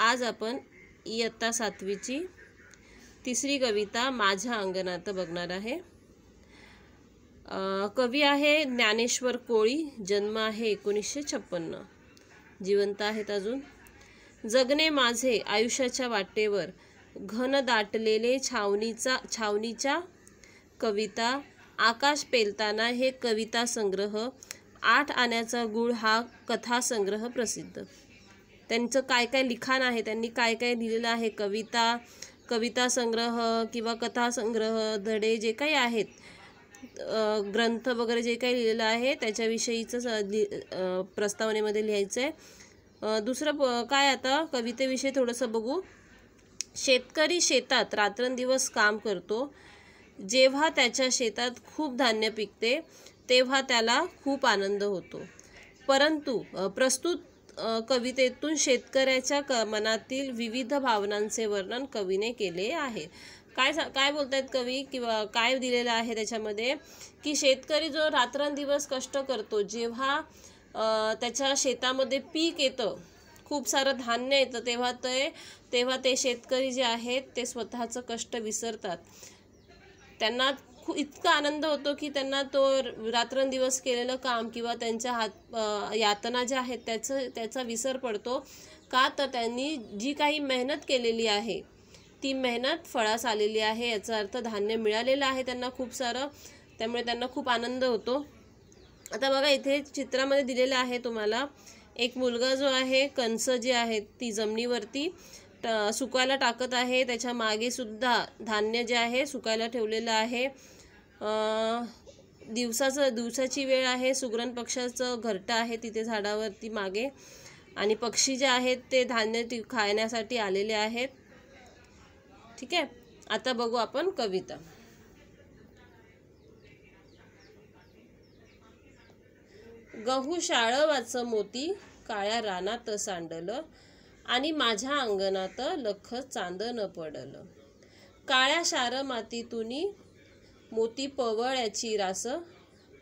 आज आपण इयत्ता सातवीची तिसरी कविता माझ्या अंगणात बघणार आहे कवी आहे ज्ञानेश्वर कोळी जन्म आहे एकोणीसशे छप्पन्न जिवंत आहेत अजून जगणे माझे आयुष्याच्या वाटेवर घन दाटलेले छावणीचा छावणीच्या कविता आकाश पेलताना हे कविता संग्रह आठ आण्याचा गुळ हा कथासंग्रह प्रसिद्ध त्यांचं काय काय लिखाण आहे त्यांनी काय काय लिहिलेलं आहे कविता कविता संग्रह किंवा कथा संग्रह धडे जे काही आहेत ग्रंथ वगैरे जे काही लिहिलेलं आहे त्याच्याविषयीचं लि प्रस्तावनेमध्ये लिहायचं आहे दुसरं काय आता कवितेविषयी थोडंसं बघू शेतकरी शेतात रात्रंदिवस काम करतो जेव्हा त्याच्या शेतात खूप धान्य पिकते तेव्हा त्याला खूप आनंद होतो परंतु प्रस्तुत कवितेतून शेतकऱ्याच्या क मनातील विविध भावनांचे वर्णन कवीने केले आहे काय सा काय बोलतायत कवी किंवा काय दिलेलं आहे त्याच्यामध्ये की शेतकरी जो रात्रंदिवस कष्ट करतो जेव्हा त्याच्या शेतामध्ये पीक येतं खूप सारं धान्य येतं तेव्हा ते तेव्हा ते शेतकरी जे आहेत ते स्वतःचं कष्ट विसरतात त्यांना खू इतका आनंद होतो की त्यांना तो रात्रंदिवस केलेलं काम किंवा त्यांच्या हात यातना ज्या आहेत त्याचं त्याचा विसर पडतो का तर त्यांनी जी काही मेहनत केलेली आहे ती मेहनत फळास आलेली आहे याचा अर्थ धान्य मिळालेलं आहे त्यांना खूप सारं त्यामुळे त्यांना खूप आनंद होतो आता बघा इथे चित्रामध्ये दिलेलं आहे तुम्हाला एक मुलगा जो आहे कंस जे आहे ती जमिनीवरती ट सुकायला टाकत आहे त्याच्या मागेसुद्धा धान्य जे आहे सुकायला ठेवलेलं आहे दिवसाचं दिवसाची वेळ आहे सुग्रण पक्षाचं घरटं आहे तिथे झाडावरती मागे आणि पक्षी जे आहेत ते धान्य खाण्यासाठी आलेले आहेत ठीक आहे आता बघू आपण कविता गहू शाळवाचं मोती काळ्या रानात सांडलं आणि माझ्या अंगणात लख न पडलं काळ्या शार मातीतून मोती पवळ्याची रास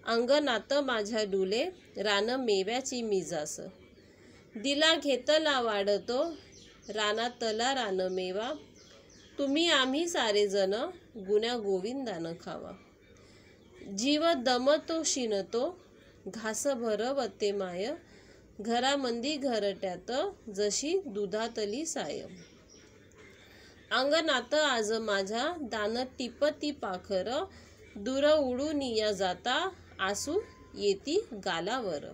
अंगनात माझ्या डुले रान मेव्याची मिजास दिला घेतला वाढतो तला रान मेवा तुम्ही आम्ही सारे जण गुण्या गोविंदानं खावा जीव दमतो शिनतो घास भरवते माय घरामंदी घरट्यात जशी दुधातली साय अंगणात आज माझ्या दान टिपती पाखर दूर उडून या जाता आसू येती गालावर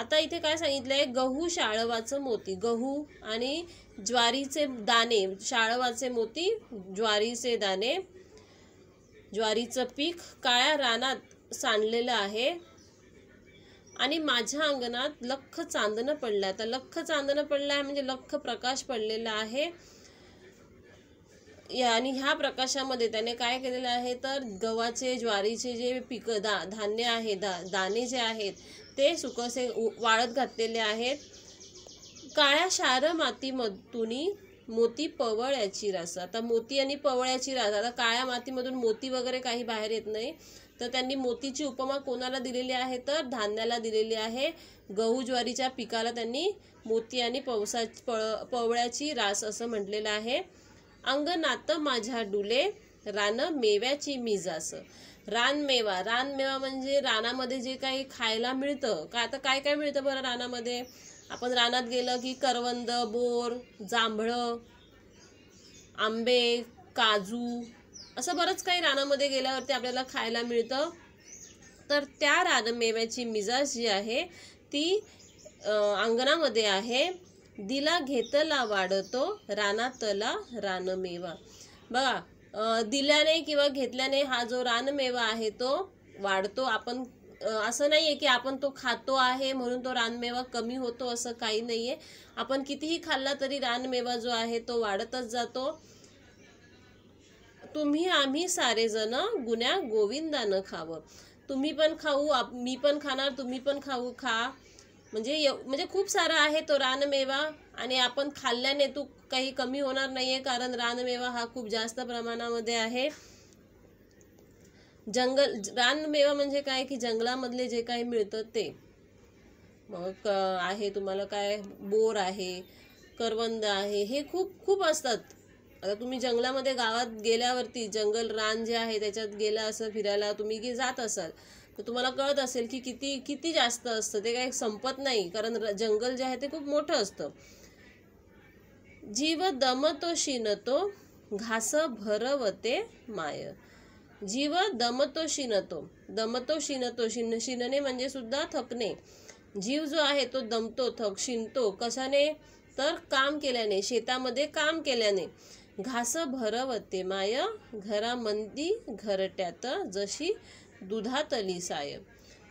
आता इथे काय सांगितलंय गहू शाळवाचं मोती गहू आणि ज्वारीचे दाणे शाळवाचे मोती ज्वारीचे दाणे ज्वारीचं पीक काळ्या रानात सांडलेलं आहे आणि माझ्या अंगणात लख चांदणं पडलं आता लख चांदणं पडलं आहे म्हणजे लख प्रकाश पडलेला आहे या आणि ह्या प्रकाशामध्ये त्याने काय केलेलं आहे तर गव्हाचे ज्वारीचे जे पिकं दा धान्य आहे दा दाणे जे आहेत ते सुकसे वाळत घातलेले आहेत काळ्या शार मातीमधून मोती पवळ्याची रास आता मोती आणि पवळ्याची याची रास आता काळ्या मातीमधून मोती वगैरे काही बाहेर येत नाही तर त्यांनी मोतीची उपमा कोणाला दिलेली आहे तर धान्याला दिलेली आहे गहू ज्वारीच्या पिकाला त्यांनी मोती आणि पवसा पळ पवळ्याची रास असं म्हटलेलं आहे अंगणात माझ्या डुले रान मेव्याची मिजास रानमेवा रानमेवा म्हणजे रानामध्ये जे काही खायला मिळतं का आता काय काय मिळतं बरं रानामध्ये आपण रानात गेलं की करवंद बोर जांभळं आंबे काजू असं बरंच काही रानामध्ये गेल्यावरती आपल्याला खायला मिळतं तर त्या रानमेव्याची मिजास जी आहे ती अंगणामध्ये आहे दिला घेतला वाढतो रानातला रानमेवा बघा दिल्याने किंवा घेतल्याने हा जो रानमेवा आहे तो वाढतो आपण असं नाही आहे की आपण तो खातो आहे म्हणून तो रानमेवा कमी होतो असं काही नाही आहे आपण कितीही खाल्ला तरी रानमेवा जो आहे तो वाढतच जातो तुम्ही आम्ही सारेजण गुण्या गोविंदानं खावं तुम्ही पण खाऊ मी पण खाणार तुम्ही पण खाऊ खा म्हणजे म्हणजे खूप सारा आहे तो रानमेवा आणि आपण खाल्ल्याने तू काही कमी होणार नाही कारण रानमेवा हा खूप जास्त प्रमाणामध्ये आहे जंगल रानमेवा म्हणजे काय की जंगलामधले जे काही मिळतं ते मग आहे तुम्हाला काय बोर आहे करवंद आहे हे खूप खूप असतात आता तुम्ही जंगलामध्ये गावात गेल्यावरती जंगल रान जे आहे त्याच्यात गेला असं फिरायला तुम्ही जात असाल तर तुम्हाला कळत असेल की किती किती जास्त असतं ते काही संपत नाही कारण जंगल जे आहे ते खूप मोठं असतं जीव दमतो शिनतो घास भरवते माय जीव दमतो शिनतो दमतो शिनतो शिन शिनणे म्हणजे सुद्धा थकणे जीव जो आहे तो दमतो थक शिनतो कशाने तर काम केल्याने शेतामध्ये काम केल्याने घास भरवते माय घरामंदी घरट्यात जशी दुधातली साहेब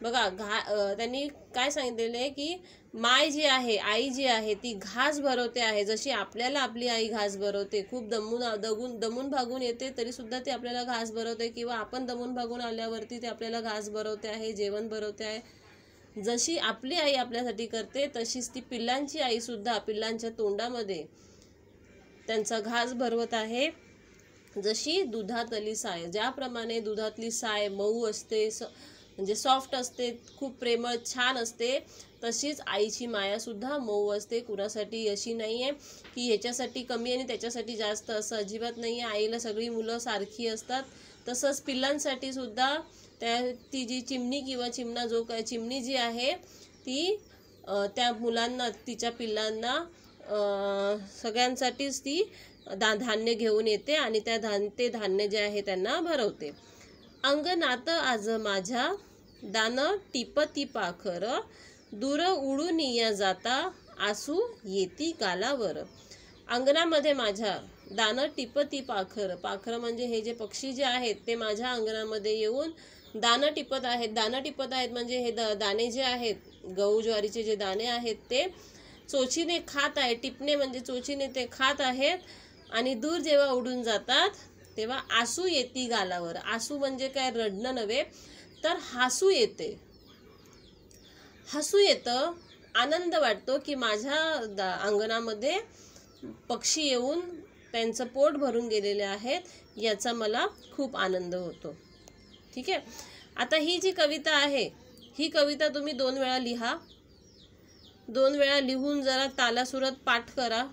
बघा घा त्यांनी काय सांगितलेलं आहे की माय जी आहे आई जी आहे ती घास भरवते आहे जशी आपल्याला आपली आई घास भरवते खूप दमून दगून दमून भागून येते तरीसुद्धा ती आपल्याला घास भरवते किंवा आपण दमून भागून आल्यावरती ते आपल्याला घास भरवते आहे जेवण भरवते आहे जशी आपली आई आपल्यासाठी करते तशीच ती पिल्लांची आईसुद्धा पिल्लांच्या तोंडामध्ये त्यांचा घास भरवत आहे जशी दुधातली साय ज्याप्रमाणे दुधातली साय मऊ असते स म्हणजे सॉफ्ट असते खूप प्रेमळ छान असते तशीच आईची मायासुद्धा मऊ असते कुणासाठी अशी नाही आहे की ह्याच्यासाठी कमी आणि त्याच्यासाठी जास्त असं अजिबात नाही आहे आईला सगळी मुलं सारखी असतात तसंच पिल्लांसाठी सुद्धा त्या ती जी चिमणी किंवा चिमणा जो काय चिमणी जी आहे ती त्या मुलांना तिच्या पिल्लांना सगळ्यांसाठीच ती धा धान्य घेऊन येते आणि त्या धान ते धान्य जे आहे त्यांना भरवते अंगनात आज माझ्या दान टिपती पाखर दूर उडून या जाता आसू येती कालावर अंगणामध्ये माझ्या दानं टिपती पाखर पाखर म्हणजे हे जे पक्षी जे आहेत ते माझ्या अंगणामध्ये येऊन दानं टिपत आहेत दानं टिपत आहेत म्हणजे हे द दाणे जे आहेत गहू ज्वारीचे जे दाणे आहेत ते चोचीने खात आहेत टिपणे म्हणजे चोचीने ते खात आहेत आणि दूर जेव्हा उडून जातात तेव्हा आसू येते गालावर आसू म्हणजे काय रडणं नव्हे तर हसू येते हसू येतं आनंद वाटतो की माझ्या दा अंगणामध्ये पक्षी येऊन त्यांचं पोट भरून गेलेले आहेत याचा मला खूप आनंद होतो ठीक आहे आता ही जी कविता आहे ही कविता तुम्ही दोन वेळा लिहा दोन वेळा लिहून जरा तालासुरत पाठ करा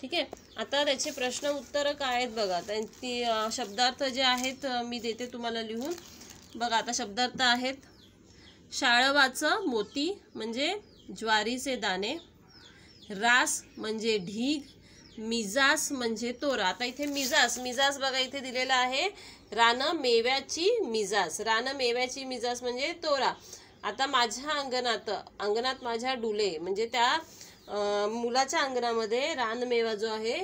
ठीक आहे आता त्याचे प्रश्न उत्तरं काय आहेत बघा त्यांची शब्दार्थ जे आहेत मी देते तुम्हाला लिहून बघा आता शब्दार्थ आहेत शाळवाचं मोती म्हणजे ज्वारीचे दाणे रास म्हणजे ढीग मिजास म्हणजे तोरा आता इथे मिजास मिजास बघा इथे दिलेला आहे रान मेव्याची मिजास रान मेव्याची मिजास म्हणजे तोरा आता माझ्या अंगणात अंगणात माझ्या डुले म्हणजे त्या मुलाच्या अंगणामध्ये रानमेवा जो आहे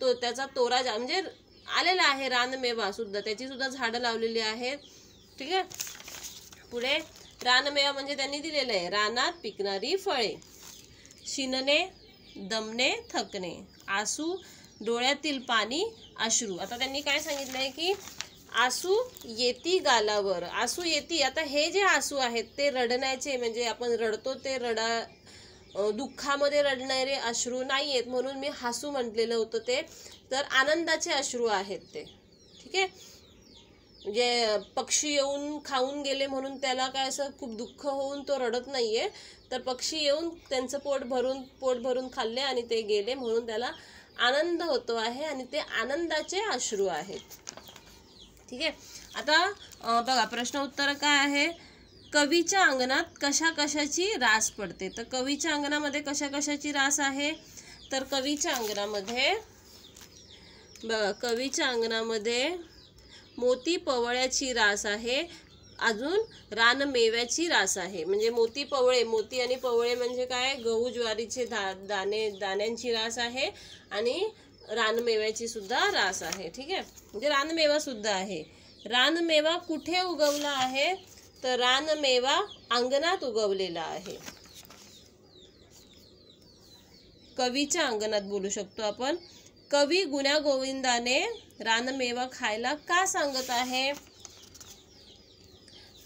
तो त्याचा तोरा म्हणजे आलेला आहे रानमेवा सुद्धा त्याची सुद्धा झाडं लावलेली आहेत ठीक आहे पुढे रानमेवा म्हणजे त्यांनी दिलेलं आहे रानात पिकणारी फळे शिनणे दमणे थकणे आसू डोळ्यातील पाणी अश्रू आता त्यांनी काय सांगितलं आहे की आसू येती गालावर आसू येती आता हे जे आसू आहेत ते रडण्याचे म्हणजे आपण रडतो ते रडा दुःखामध्ये रडणारे अश्रू नाही आहेत म्हणून मी हसू म्हटलेलं होतं ते तर आनंदाचे अश्रू आहेत ते ठीक आहे म्हणजे पक्षी येऊन खाऊन गेले म्हणून त्याला काय असं खूप दुःख होऊन तो रडत नाही आहे तर पक्षी येऊन त्यांचं पोट भरून पोट भरून खाल्ले आणि ते गेले म्हणून त्याला आनंद होतो आहे आणि ते आनंदाचे अश्रू आहेत ठीक आहे आता बघा प्रश्न उत्तर काय आहे कवीच्या अंगणात कशा कशाची रास पडते तर कवीच्या अंगणामध्ये कशा कशाची रास आहे तर कवीच्या अंगणामध्ये बघा कवीच्या अंगणामध्ये मोती पवळ्याची रास आहे अजून रानमेव्याची रास आहे म्हणजे मोती पवळे मोती आणि पवळे म्हणजे काय गहू ज्वारीचे दा दाणे दाण्यांची रास आहे आणि रानमेव्याची सुद्धा रास आहे ठीक आहे म्हणजे रानमेवासुद्धा सुद्धा आहे रानमेवा कुठे उगवला आहे तर रानमेवा अंगणात उगवलेला आहे कवीच्या अंगणात बोलू शकतो आपण कवी गोविंदाने रानमेवा खायला का सांगत आहे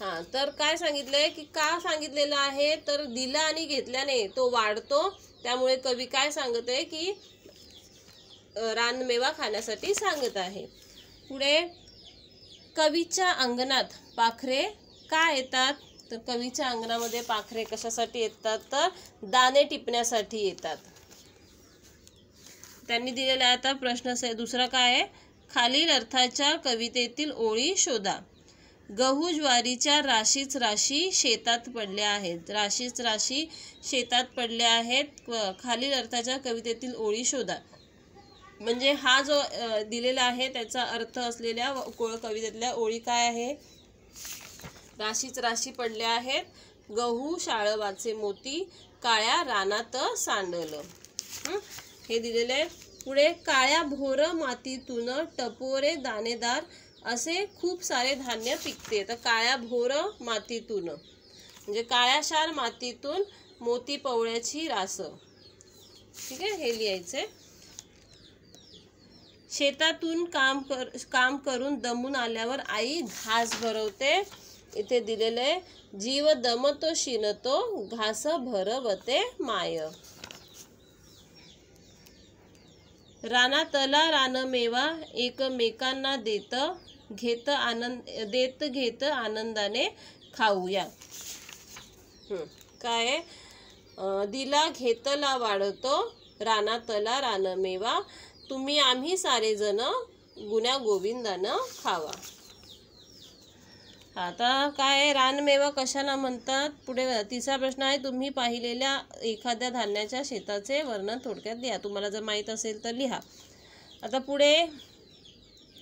हा तर काय सांगितलंय की का सांगितलेलं आहे तर दिला आणि घेतल्याने तो वाढतो त्यामुळे कवी काय सांगत आहे की रानमेवा खाण्यासाठी सांगत आहे पुढे कवीच्या अंगणात पाखरे का येतात तर कवीच्या अंगणामध्ये पाखरे कशासाठी येतात तर दाणे टिपण्यासाठी येतात त्यांनी दिलेला आता प्रश्न दुसरा काय आहे खालील अर्थाच्या कवितेतील ओळी शोधा गहू ज्वारीच्या राशीच राशी शेतात पडल्या आहेत राशीच राशी शेतात पडल्या आहेत खालील अर्थाच्या कवितेतील ओळी शोधा म्हणजे हा जो दिलेला आहे त्याचा अर्थ असलेल्या कोळ कवितेतल्या ओळी काय आहे राशीच राशी पडल्या आहेत गहू शाळवाचे मोती काळ्या रानात सांडलं हे दिलेले पुढे काळ्या भोर मातीतून टपोरे दाणेदार असे खूप सारे धान्य पिकते तर काळ्या भोर मातीतून म्हणजे काळ्याशार मातीतून मोती पवळ्याची रास ठीक आहे हे लिहायचे शेतातून काम कर काम करून दमून आल्यावर आई घास भरवते इथे दिलेलं जीव दमतो शिनतो घास भरवते माय राना रानातला रानमेवा एकमेकांना देत घेत आनंद देत घेत आनंदाने खाऊया काय दिला घेतला वाढतो रानातला रानमेवा तुम्ही आम्ही सारेजण गुण्या गोविंदानं खावा आता काय रानमेवा कशाला म्हणतात पुढे तिसरा प्रश्न आहे तुम्ही पाहिलेल्या एखाद्या धान्याच्या शेताचे वर्णन थोडक्यात द्या तुम्हाला जर माहीत असेल तर लिहा आता पुढे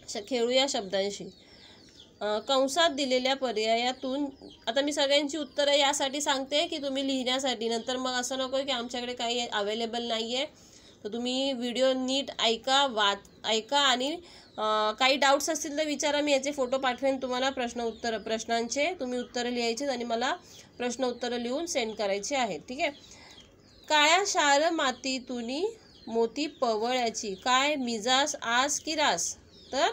श खेळूया शब्दांशी कंसात दिलेल्या पर्यायातून आता मी सगळ्यांची उत्तरं यासाठी सांगते की तुम्ही लिहिण्यासाठी नंतर मग असं नको की आमच्याकडे काही अवेलेबल नाही आहे तर तुम्ही व्हिडिओ नीट ऐका वाच ऐका आणि काही डाऊट्स असतील तर विचारा मी याचे फोटो पाठवेन तुम्हाला प्रश्न उत्तर प्रश्नांचे तुम्ही उत्तरं लिहायचे आणि मला प्रश्न उत्तरं लिहून सेंड करायचे आहेत ठीक आहे काळ्या शार मातीतून मोती पवळ्याची काय मिजास आस की रास तर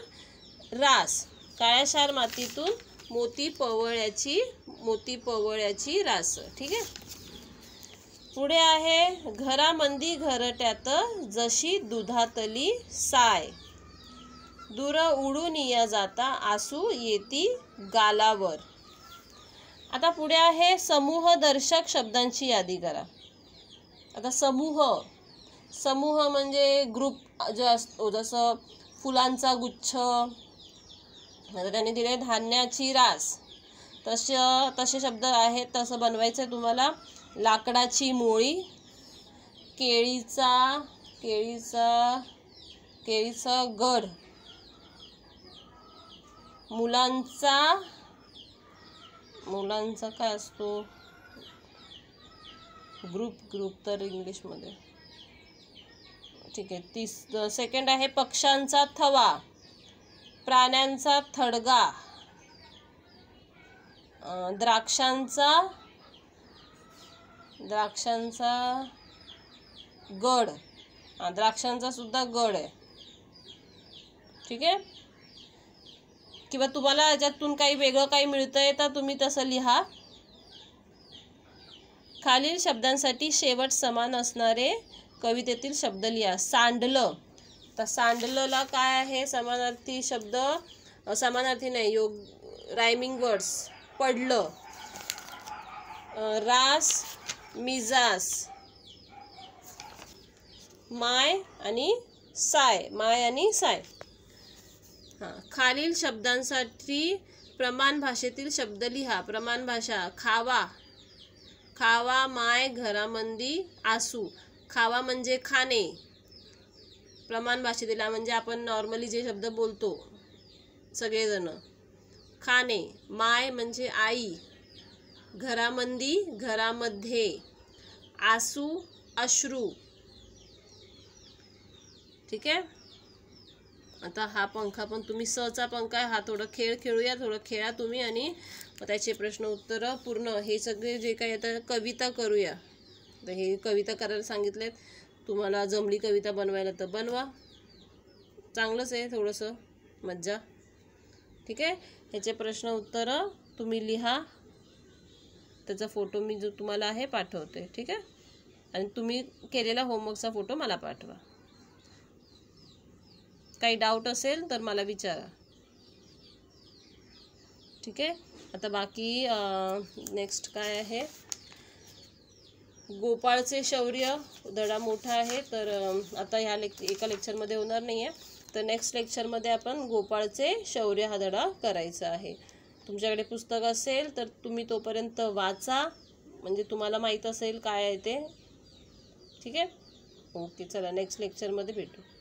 रास काळ्या शार मातीतून मोती पवळ्याची मोती पवळ्याची रास ठीक आहे पुढे आहे घरामंदी घरट्यात जशी दुधातली साय दूर उडून या जाता आसू येती गालावर आता पुढे आहे समूहदर्शक शब्दांची यादी करा आता समूह समूह म्हणजे ग्रुप जे असतो जसं फुलांचा गुच्छ आता त्यांनी दिले धान्याची रास तसे तसे शब्द आहेत तसं बनवायचं आहे तुम्हाला लाकडाची मोळी केळीचा केळीचा केळीचा गड मुलांचा मुलांचा काय असतो ग्रुप ग्रुप तर इंग्लिशमध्ये ठीक आहे तीस सेकंड आहे पक्ष्यांचा थवा प्राण्यांचा थडगा द्राक्षांचा द्राक्षांचा गड द्राक्षांचा सुद्धा गड आहे ठीक आहे किंवा तुम्हाला याच्यातून काही वेगळं काही मिळतं आहे तर तुम्ही तसं लिहा खालील शब्दांसाठी शेवट समान असणारे कवितेतील शब्द लिहा सांडलं तर सांडलंला काय आहे समानार्थी शब्द समानार्थी नाही योग रायमिंग वर्ड्स पडलं रास मिजास माय आणि साय माय आणि साय हां खालील शब्दांसाठी प्रमाण भाषेतील शब्द लिहा प्रमाण भाषा खावा खावा माय घरामंदी आसू खावा म्हणजे खाणे प्रमाण भाषेतला म्हणजे आपण नॉर्मली जे शब्द बोलतो सगळेजणं खाणे माय म्हणजे आई घरामंदी घरामध्ये आसू अश्रू ठीक आहे आता हा पंखा पण तुम्ही सहचा पंखा हा थोडं खेळ खेळूया थोडं खेळा तुम्ही आणि त्याचे प्रश्न उत्तरं पूर्ण हे सगळे जे काही आता कविता करूया तर हे कविता करायला सांगितलेत तुम्हाला जमली कविता बनवायला तर बनवा चांगलंच आहे थोडंसं मज्जा ठीक आहे ह्याचे प्रश्न उत्तरं तुम्ही लिहा त्याचा फोटो मी जो तुम्हाला आहे पाठवते ठीक आहे आणि तुम्ही केलेला होमवर्कचा फोटो मला पाठवा काही डाऊट असेल तर मला विचारा ठीक आहे आता बाकी नेक्स्ट काय आहे गोपाळचे शौर्य धडा मोठा आहे तर आता ह्या लेक् एका लेक्चरमध्ये होणार नाही आहे तर नेक्स्ट लेक्चरमध्ये आपण गोपाळचे शौर्य हा धडा करायचा आहे तुमच्याकडे पुस्तक असेल तर तुम्ही तोपर्यंत वाचा म्हणजे तुम्हाला माहीत असेल काय आहे ते ठीक आहे ओके चला नेक्स्ट लेक्चरमध्ये भेटू